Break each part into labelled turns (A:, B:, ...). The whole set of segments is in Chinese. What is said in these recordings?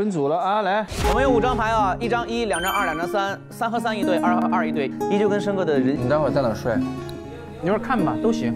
A: 分组了啊！来，我们有五张牌啊，一张一，两张二，两张三，三和三一对，二和二一对，依旧跟申哥的人。你待会儿在哪睡？一会儿看吧，都行。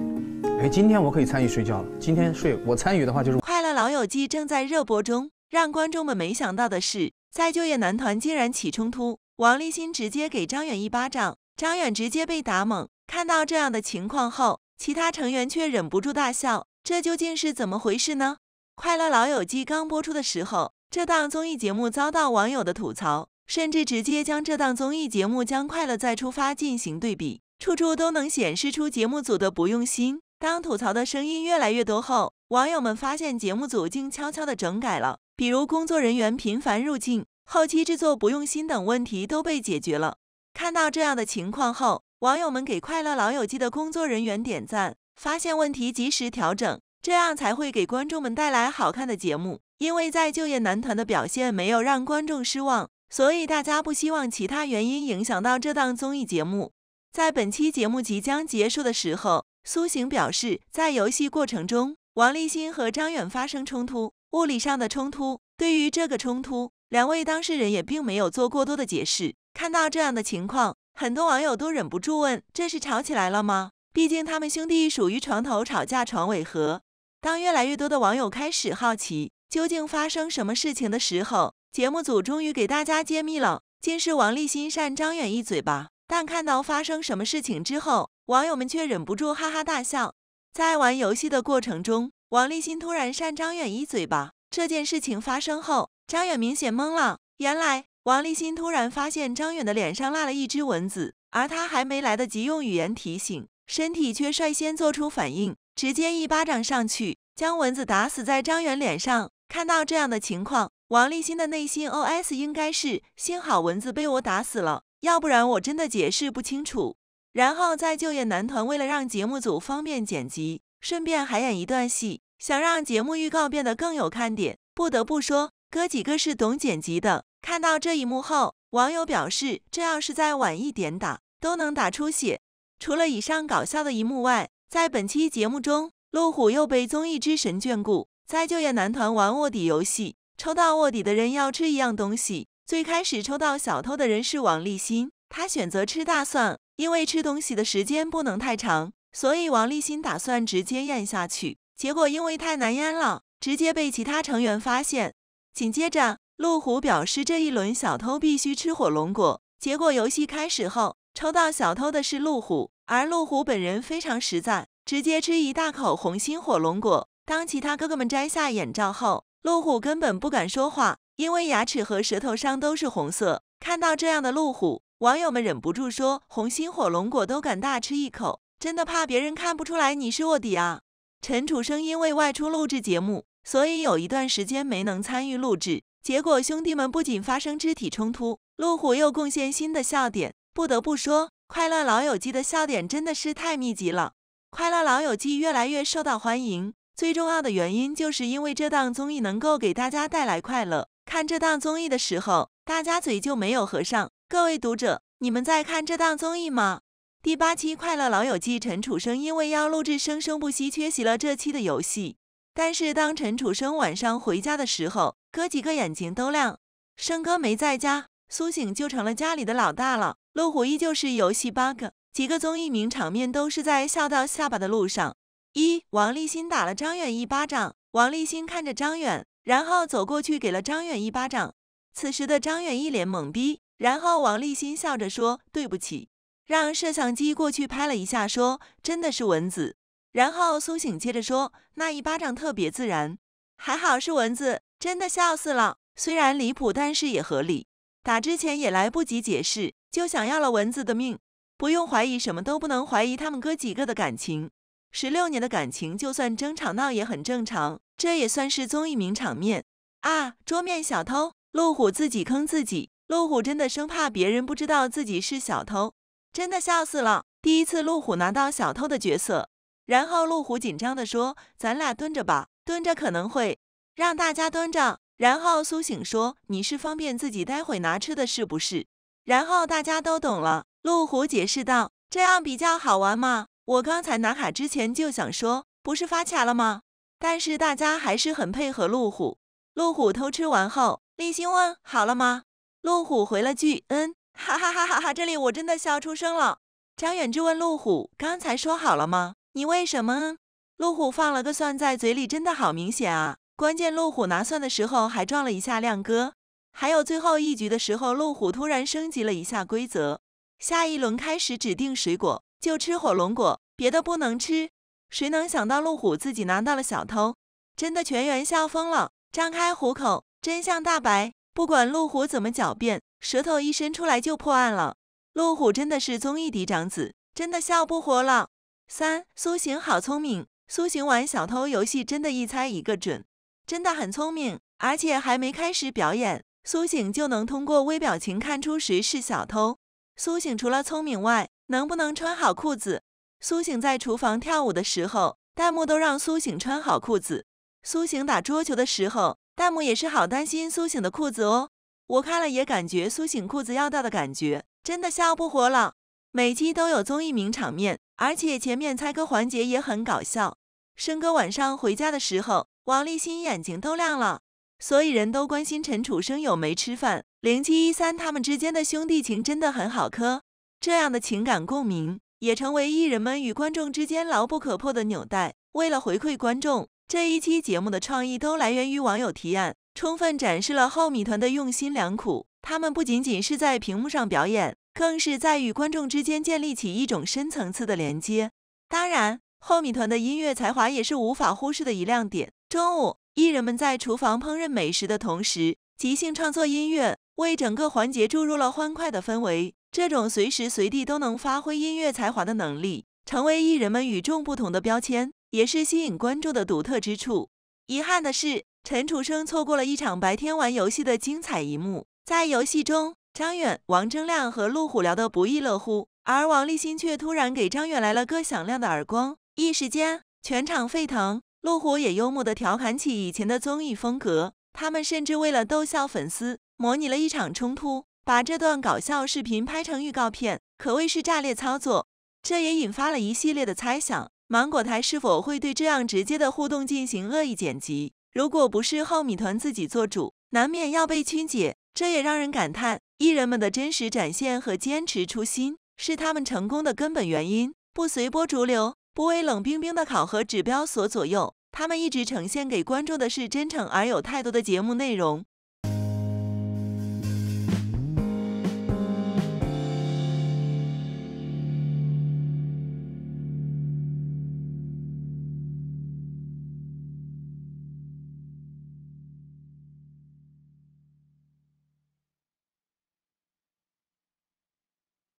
A: 哎，今天我可以参与睡觉了。今天睡我参与的话就是。快乐老友记正在热播中。让观众们没想到的是，在就业男团竟然起冲突，王立新直接给张远一巴掌，张远直接被打懵。看到这样的情况后，其他成员却忍不住大笑。这究竟是怎么回事呢？快乐老友记刚播出的时候。这档综艺节目遭到网友的吐槽，甚至直接将这档综艺节目《将快乐再出发》进行对比，处处都能显示出节目组的不用心。当吐槽的声音越来越多后，网友们发现节目组竟悄悄的整改了，比如工作人员频繁入境、后期制作不用心等问题都被解决了。看到这样的情况后，网友们给《快乐老友记》的工作人员点赞，发现问题及时调整，这样才会给观众们带来好看的节目。因为在就业男团的表现没有让观众失望，所以大家不希望其他原因影响到这档综艺节目。在本期节目即将结束的时候，苏醒表示，在游戏过程中，王立新和张远发生冲突，物理上的冲突。对于这个冲突，两位当事人也并没有做过多的解释。看到这样的情况，很多网友都忍不住问：这是吵起来了吗？毕竟他们兄弟属于床头吵架床尾和。当越来越多的网友开始好奇。究竟发生什么事情的时候，节目组终于给大家揭秘了，竟是王立新扇张远一嘴巴。但看到发生什么事情之后，网友们却忍不住哈哈大笑。在玩游戏的过程中，王立新突然扇张远一嘴巴。这件事情发生后，张远明显懵了。原来，王立新突然发现张远的脸上落了一只蚊子，而他还没来得及用语言提醒，身体却率先做出反应，直接一巴掌上去将蚊子打死在张远脸上。看到这样的情况，王立鑫的内心 OS 应该是：幸好蚊子被我打死了，要不然我真的解释不清楚。然后在就业男团为了让节目组方便剪辑，顺便还演一段戏，想让节目预告变得更有看点。不得不说，哥几个是懂剪辑的。看到这一幕后，网友表示：这要是再晚一点打，都能打出血。除了以上搞笑的一幕外，在本期节目中，路虎又被综艺之神眷顾。在就业男团玩卧底游戏，抽到卧底的人要吃一样东西。最开始抽到小偷的人是王立新，他选择吃大蒜，因为吃东西的时间不能太长，所以王立新打算直接咽下去。结果因为太难咽了，直接被其他成员发现。紧接着，路虎表示这一轮小偷必须吃火龙果。结果游戏开始后，抽到小偷的是路虎，而路虎本人非常实在，直接吃一大口红心火龙果。当其他哥哥们摘下眼罩后，路虎根本不敢说话，因为牙齿和舌头上都是红色。看到这样的路虎，网友们忍不住说：“红心火龙果都敢大吃一口，真的怕别人看不出来你是卧底啊！”陈楚生因为外出录制节目，所以有一段时间没能参与录制。结果兄弟们不仅发生肢体冲突，路虎又贡献新的笑点。不得不说，《快乐老友记》的笑点真的是太密集了，《快乐老友记》越来越受到欢迎。最重要的原因，就是因为这档综艺能够给大家带来快乐。看这档综艺的时候，大家嘴就没有合上。各位读者，你们在看这档综艺吗？第八期《快乐老友记》，陈楚生因为要录制《生生不息》，缺席了这期的游戏。但是当陈楚生晚上回家的时候，哥几个眼睛都亮。生哥没在家，苏醒就成了家里的老大了。路虎依旧是游戏 BUG，几个综艺名场面都是在笑到下巴的路上。一王立新打了张远一巴掌，王立新看着张远，然后走过去给了张远一巴掌。此时的张远一脸懵逼，然后王立新笑着说：“对不起。”让摄像机过去拍了一下，说：“真的是蚊子。”然后苏醒接着说：“那一巴掌特别自然，还好是蚊子，真的笑死了。虽然离谱，但是也合理。打之前也来不及解释，就想要了蚊子的命。不用怀疑，什么都不能怀疑，他们哥几个的感情。”十六年的感情，就算争吵闹也很正常，这也算是综艺名场面啊！桌面小偷，路虎自己坑自己，路虎真的生怕别人不知道自己是小偷，真的笑死了。第一次路虎拿到小偷的角色，然后路虎紧张的说：“咱俩蹲着吧，蹲着可能会让大家蹲着。”然后苏醒说：“你是方便自己待会拿吃的是不是？”然后大家都懂了。路虎解释道：“这样比较好玩嘛。”我刚才拿卡之前就想说，不是发卡了吗？但是大家还是很配合路虎。路虎偷吃完后，立新问好了吗？路虎回了句嗯，哈哈哈哈哈这里我真的笑出声了。张远志问路虎刚才说好了吗？你为什么？路虎放了个蒜在嘴里，真的好明显啊！关键路虎拿蒜的时候还撞了一下亮哥。还有最后一局的时候，路虎突然升级了一下规则，下一轮开始指定水果。就吃火龙果，别的不能吃。谁能想到路虎自己拿到了小偷？真的全员笑疯了，张开虎口，真相大白。不管路虎怎么狡辩，舌头一伸出来就破案了。路虎真的是综艺嫡长子，真的笑不活了。三苏醒好聪明，苏醒玩小偷游戏真的一猜一个准，真的很聪明，而且还没开始表演，苏醒就能通过微表情看出谁是小偷。苏醒除了聪明外，能不能穿好裤子？苏醒在厨房跳舞的时候，弹幕都让苏醒穿好裤子。苏醒打桌球的时候，弹幕也是好担心苏醒的裤子哦。我看了也感觉苏醒裤子要到的感觉，真的笑不活了。每期都有综艺名场面，而且前面猜歌环节也很搞笑。生哥晚上回家的时候，王立新眼睛都亮了。所以人都关心陈楚生有没吃饭。零七一三他们之间的兄弟情真的很好磕。这样的情感共鸣也成为艺人们与观众之间牢不可破的纽带。为了回馈观众，这一期节目的创意都来源于网友提案，充分展示了后米团的用心良苦。他们不仅仅是在屏幕上表演，更是在与观众之间建立起一种深层次的连接。当然，后米团的音乐才华也是无法忽视的一亮点。中午，艺人们在厨房烹饪美食的同时，即兴创作音乐，为整个环节注入了欢快的氛围。这种随时随地都能发挥音乐才华的能力，成为艺人们与众不同的标签，也是吸引关注的独特之处。遗憾的是，陈楚生错过了一场白天玩游戏的精彩一幕。在游戏中，张远、王铮亮和陆虎聊得不亦乐乎，而王立鑫却突然给张远来了个响亮的耳光，一时间全场沸腾。陆虎也幽默的调侃起以前的综艺风格，他们甚至为了逗笑粉丝，模拟了一场冲突。把这段搞笑视频拍成预告片，可谓是炸裂操作。这也引发了一系列的猜想：芒果台是否会对这样直接的互动进行恶意剪辑？如果不是后米团自己做主，难免要被曲解。这也让人感叹，艺人们的真实展现和坚持初心，是他们成功的根本原因。不随波逐流，不为冷冰冰的考核指标所左右，他们一直呈现给观众的是真诚而有态度的节目内容。